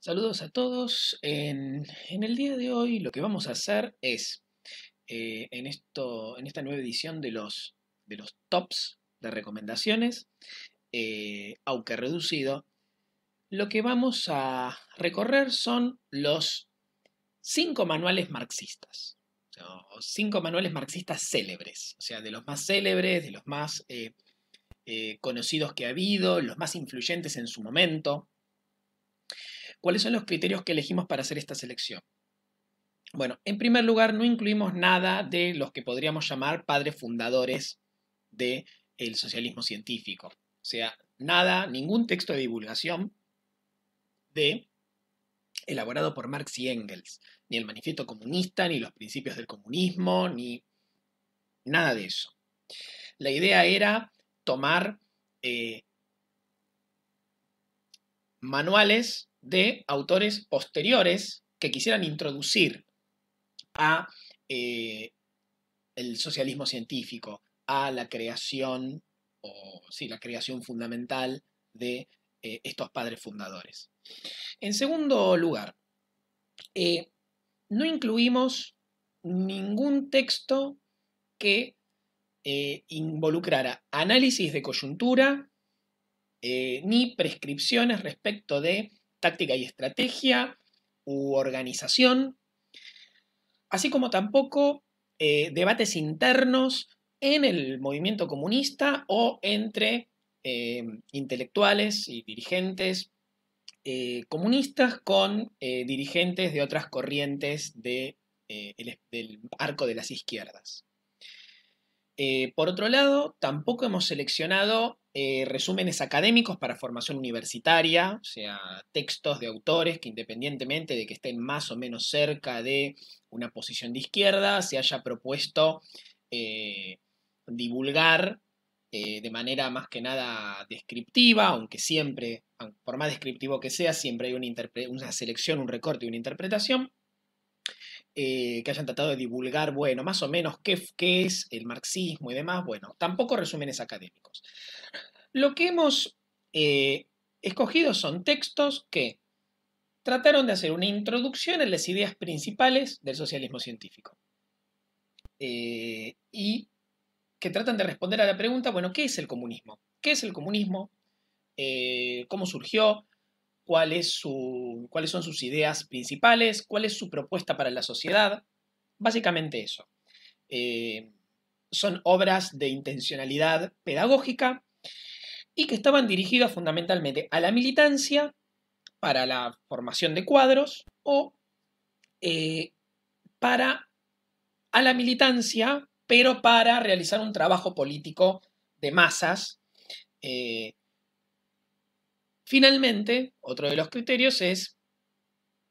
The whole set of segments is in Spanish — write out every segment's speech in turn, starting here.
Saludos a todos. En, el día de hoy lo que vamos a hacer es, eh, en, esta nueva edición de los, tops de recomendaciones, eh, aunque reducido, lo que vamos a recorrer son los cinco manuales marxistas, o cinco manuales marxistas célebres, o sea, de los más célebres, de los más eh, conocidos que ha habido, los más influyentes en su momento ¿Cuáles son los criterios que elegimos para hacer esta selección? Bueno, en primer lugar, no incluimos nada de los que podríamos llamar padres fundadores del socialismo científico. O sea, nada, ningún texto de divulgación de elaborado por Marx y Engels, ni el manifiesto comunista, ni los principios del comunismo, ni nada de eso. La idea era tomar eh, manuales de autores posteriores que quisieran introducir a eh, el socialismo científico, a la creación, o sí, la creación fundamental de eh, estos padres fundadores. En segundo lugar, eh, no incluimos ningún texto que involucrara análisis de coyuntura, ni prescripciones respecto de táctica y estrategia u organización, así como tampoco eh, debates internos en el movimiento comunista o entre eh, intelectuales y dirigentes eh, comunistas con dirigentes de otras corrientes del arco de las izquierdas. Eh, por otro lado, tampoco hemos seleccionado eh, resúmenes académicos para formación universitaria, o sea, textos de autores que independientemente de que estén más o menos cerca de una posición de izquierda, se haya propuesto eh, divulgar de manera más que nada descriptiva, aunque siempre, por más descriptivo que sea, siempre hay una, una selección, un recorte y una interpretación. Eh, que hayan tratado de divulgar, bueno, más o menos qué, es el marxismo y demás, bueno, tampoco resúmenes académicos. Lo que hemos eh, escogido son textos que trataron de hacer una introducción en las ideas principales del socialismo científico. Eh, y que tratan de responder a la pregunta, bueno, ¿qué es el comunismo? ¿Qué es el comunismo? ¿Cómo surgió? cuáles son sus ideas principales, cuál es su propuesta para la sociedad. Básicamente eso. Eh, son obras de intencionalidad pedagógica y que estaban dirigidas fundamentalmente a la militancia para la formación de cuadros o eh, para a la militancia, pero para realizar un trabajo político de masas eh, Finalmente, otro de los criterios es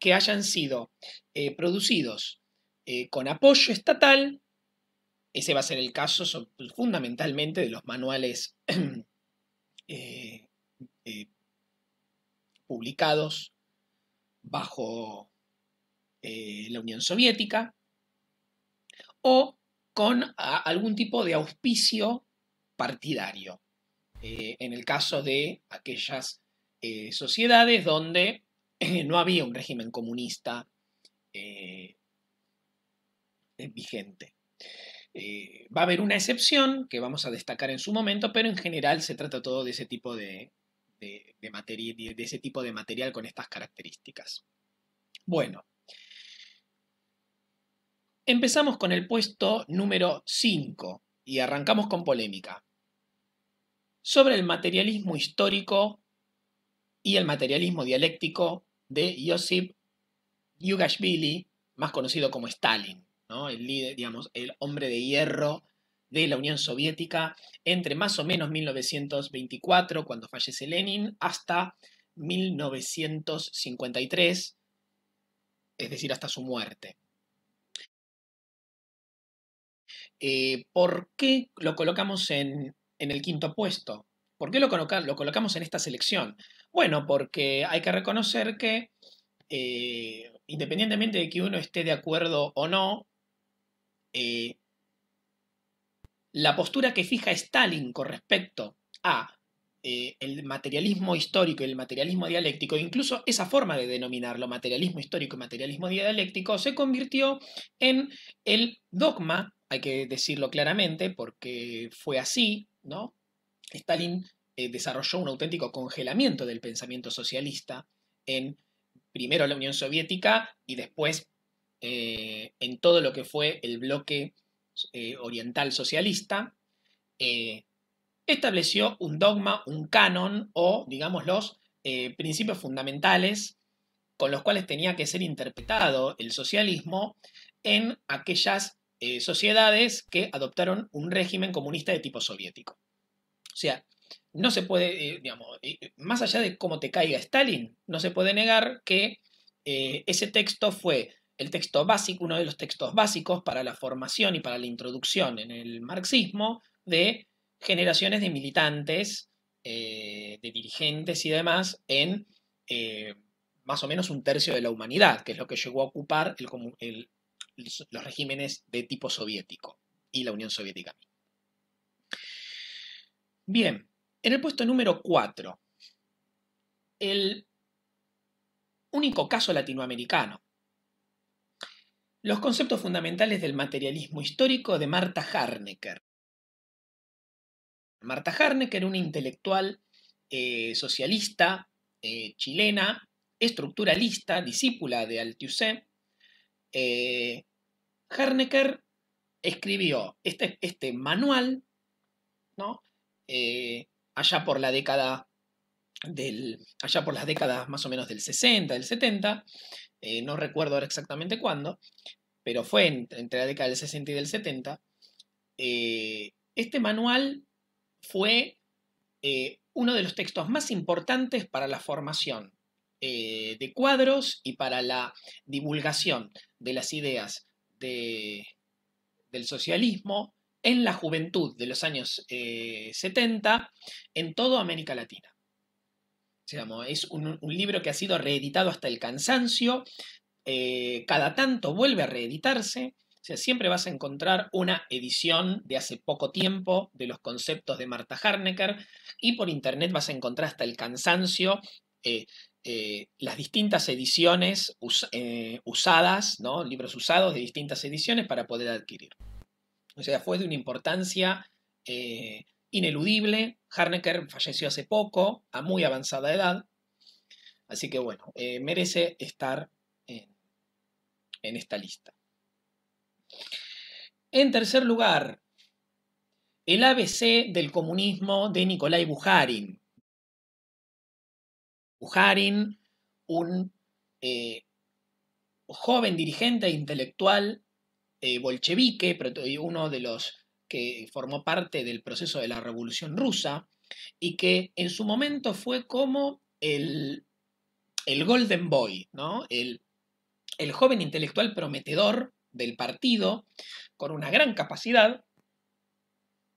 que hayan sido eh, producidos eh, con apoyo estatal, ese va a ser el caso fundamentalmente de los manuales eh, publicados bajo la Unión Soviética, o con algún tipo de auspicio partidario, en el caso de aquellas eh, sociedades donde eh, no había un régimen comunista eh, vigente. va a haber una excepción que vamos a destacar en su momento, pero en general se trata todo de ese tipo de, de ese tipo de material con estas características. Bueno, empezamos con el puesto número 5 y arrancamos con polémica sobre el materialismo histórico y el materialismo dialéctico de Josip Yugashvili, más conocido como Stalin, el líder, digamos, el hombre de hierro de la Unión Soviética entre más o menos 1924, cuando fallece Lenin, hasta 1953, es decir, hasta su muerte. Eh, ¿Por qué lo colocamos en, en el quinto puesto? ¿Por qué lo, colocamos en esta selección? Bueno, porque hay que reconocer que eh, independientemente de que uno esté de acuerdo o no, eh, la postura que fija Stalin con respecto a eh, el materialismo histórico y el materialismo dialéctico, incluso esa forma de denominarlo, materialismo histórico y materialismo dialéctico, se convirtió en el dogma, hay que decirlo claramente porque fue así, ¿no? Stalin eh, desarrolló un auténtico congelamiento del pensamiento socialista en primero la Unión Soviética y después eh, en todo lo que fue el bloque eh, oriental socialista, estableció un dogma, un canon o, digamos, los principios fundamentales con los cuales tenía que ser interpretado el socialismo en aquellas sociedades que adoptaron un régimen comunista de tipo soviético. O sea, no se puede, eh, digamos, eh, más allá de cómo te caiga Stalin, no se puede negar que eh, ese texto fue el texto básico, uno de los textos básicos para la formación y para la introducción en el marxismo de generaciones de militantes, de dirigentes y demás en más o menos un tercio de la humanidad, que es lo que llegó a ocupar los regímenes de tipo soviético y la Unión Soviética Bien, en el puesto número 4, el único caso latinoamericano. Los conceptos fundamentales del materialismo histórico de Marta Harnecker. Marta Harnecker, una intelectual eh, socialista eh, chilena, estructuralista, discípula de Althusser, eh, Harnecker escribió este, este manual ¿no? Eh, allá por la década del, allá por las décadas más o menos del 60, del 70, eh, no recuerdo ahora exactamente cuándo, pero fue entre, la década del 60 y del 70, eh, este manual fue uno de los textos más importantes para la formación de cuadros y para la divulgación de las ideas de, del socialismo en la juventud de los años 70 eh, en toda América Latina. es un, libro que ha sido reeditado hasta el cansancio, eh, cada tanto vuelve a reeditarse, siempre vas a encontrar una edición de hace poco tiempo de los conceptos de Marta Harnecker y por internet vas a encontrar hasta el cansancio eh, las distintas ediciones usadas, ¿no? libros usados de distintas ediciones para poder adquirir. O sea, fue de una importancia eh, ineludible. Harnecker falleció hace poco, a muy avanzada edad. Así que bueno, eh, merece estar en, esta lista. En tercer lugar, el ABC del comunismo de Nikolai Buharin. Buharin, un eh, joven dirigente e intelectual eh, bolchevique, uno de los que formó parte del proceso de la Revolución Rusa, y que en su momento fue como el, el Golden Boy, ¿no? el, joven intelectual prometedor del partido, con una gran capacidad,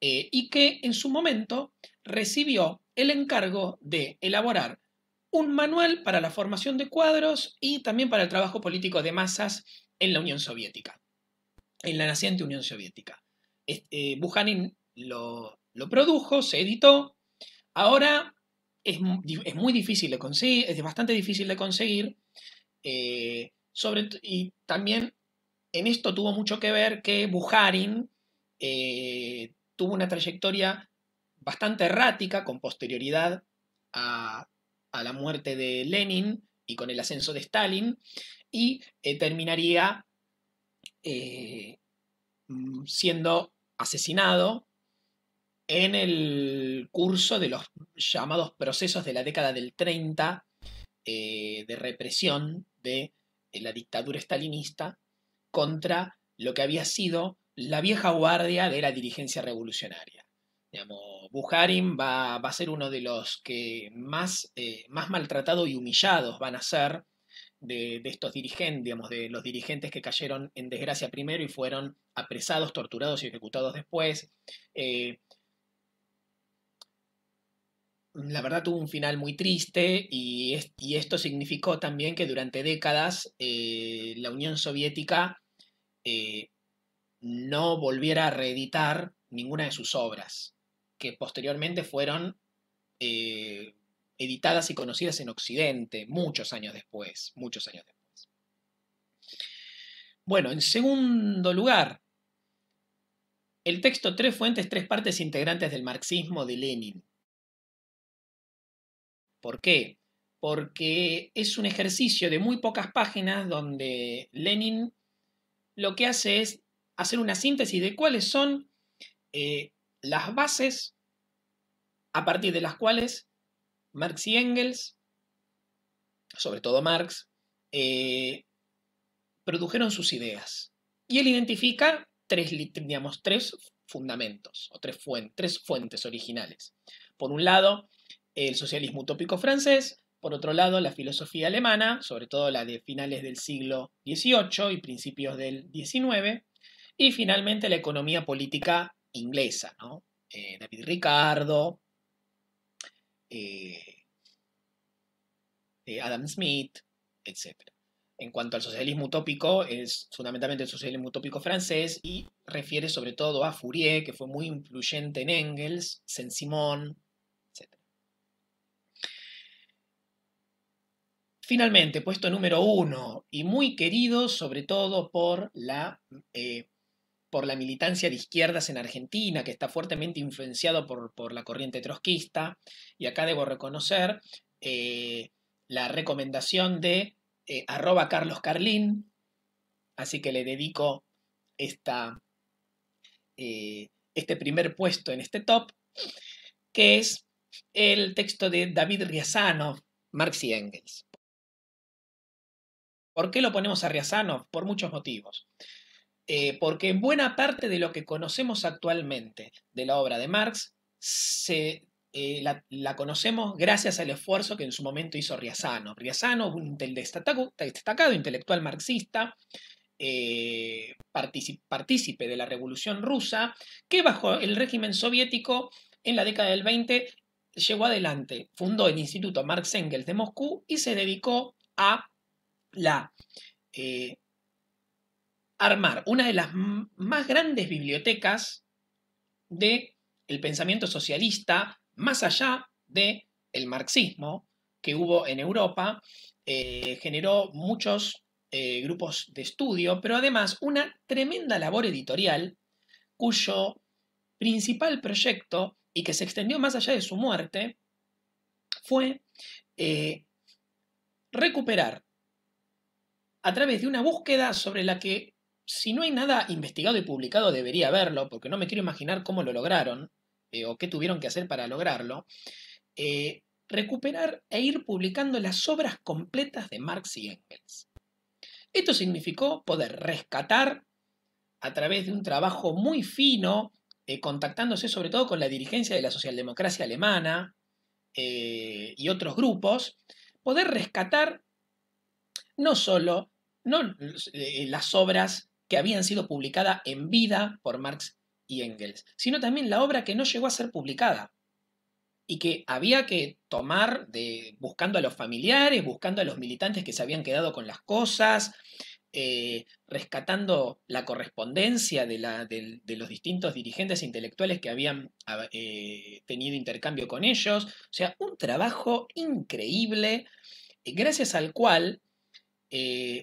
eh, y que en su momento recibió el encargo de elaborar un manual para la formación de cuadros y también para el trabajo político de masas en la Unión Soviética en la naciente Unión Soviética. Este, lo, produjo, se editó, ahora es, muy difícil de conseguir, es bastante difícil de conseguir, eh, sobre, y también en esto tuvo mucho que ver que Bujarin eh, tuvo una trayectoria bastante errática con posterioridad a, la muerte de Lenin y con el ascenso de Stalin, y terminaría eh, mm, siendo asesinado en el curso de los llamados procesos de la década del 30 eh, de represión de, eh, la dictadura stalinista contra lo que había sido la vieja guardia de la dirigencia revolucionaria. Buharim va, a ser uno de los que más, más maltratados y humillados van a ser de, estos dirigentes, digamos, de los dirigentes que cayeron en desgracia primero y fueron apresados, torturados y ejecutados después. Eh, la verdad tuvo un final muy triste y, esto significó también que durante décadas eh, la Unión Soviética eh, no volviera a reeditar ninguna de sus obras, que posteriormente fueron editadas y conocidas en Occidente muchos años después, muchos años después. Bueno, en segundo lugar, el texto Tres fuentes, tres partes integrantes del marxismo de Lenin. ¿Por qué? Porque es un ejercicio de muy pocas páginas donde Lenin lo que hace es hacer una síntesis de cuáles son eh, las bases a partir de las cuales Marx y Engels, sobre todo Marx, eh, produjeron sus ideas. Y él identifica tres, tres fundamentos o tres, fuentes originales. Por un lado, el socialismo utópico francés, por otro lado, la filosofía alemana, sobre todo la de finales del siglo XVIII y principios del XIX, y finalmente la economía política inglesa, eh, David Ricardo, eh, Adam Smith, etc. En cuanto al socialismo utópico, es fundamentalmente el socialismo utópico francés y refiere sobre todo a Fourier, que fue muy influyente en Engels, Saint-Simon, etc. Finalmente, puesto número uno, y muy querido sobre todo por la eh, por la militancia de izquierdas en Argentina, que está fuertemente influenciado por, la corriente trotskista. Y acá debo reconocer eh, la recomendación de eh, arroba Carlos Carlín, así que le dedico esta, eh, este primer puesto en este top, que es el texto de David Riazano, Marx y Engels. ¿Por qué lo ponemos a Riazano? Por muchos motivos. Eh, porque buena parte de lo que conocemos actualmente de la obra de Marx se, eh, la, conocemos gracias al esfuerzo que en su momento hizo Riazano. Riazano, un destacado, intelectual marxista, eh, partícipe de la Revolución Rusa, que bajo el régimen soviético en la década del 20 llegó adelante, fundó el Instituto Marx Engels de Moscú y se dedicó a la armar una de las más grandes bibliotecas de el pensamiento socialista más allá de el marxismo que hubo en Europa eh, generó muchos eh, grupos de estudio pero además una tremenda labor editorial cuyo principal proyecto y que se extendió más allá de su muerte fue eh, recuperar a través de una búsqueda sobre la que si no hay nada investigado y publicado, debería haberlo, porque no me quiero imaginar cómo lo lograron eh, o qué tuvieron que hacer para lograrlo, eh, recuperar e ir publicando las obras completas de Marx y Engels. Esto significó poder rescatar a través de un trabajo muy fino, eh, contactándose sobre todo con la dirigencia de la socialdemocracia alemana y otros grupos, poder rescatar no solo no, las obras habían sido publicada en vida por Marx y Engels, sino también la obra que no llegó a ser publicada y que había que tomar de, buscando a los familiares, buscando a los militantes que se habían quedado con las cosas, eh, rescatando la correspondencia de, los distintos dirigentes intelectuales que habían eh, tenido intercambio con ellos. O sea, un trabajo increíble, eh, gracias al cual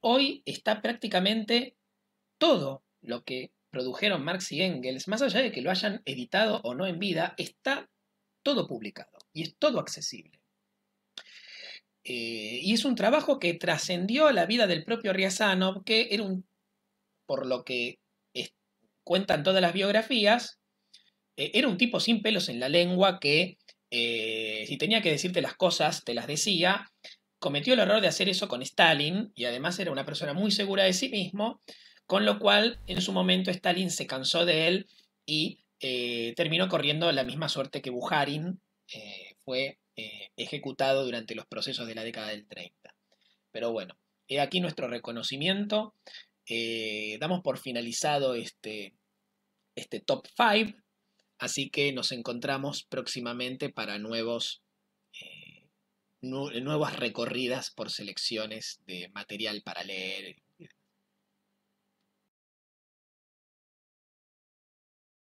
hoy está prácticamente todo lo que produjeron Marx y Engels, más allá de que lo hayan editado o no en vida, está todo publicado y es todo accesible. Eh, y es un trabajo que trascendió a la vida del propio Riazanov, que era un, por lo que cuentan todas las biografías, eh, era un tipo sin pelos en la lengua que eh, si tenía que decirte las cosas, te las decía, cometió el error de hacer eso con Stalin y además era una persona muy segura de sí mismo, con lo cual, en su momento, Stalin se cansó de él y eh, terminó corriendo la misma suerte que Buharin eh, fue eh, ejecutado durante los procesos de la década del 30. Pero bueno, he aquí nuestro reconocimiento. damos por finalizado este, este top 5, así que nos encontramos próximamente para nuevos, nuevas recorridas por selecciones de material para leer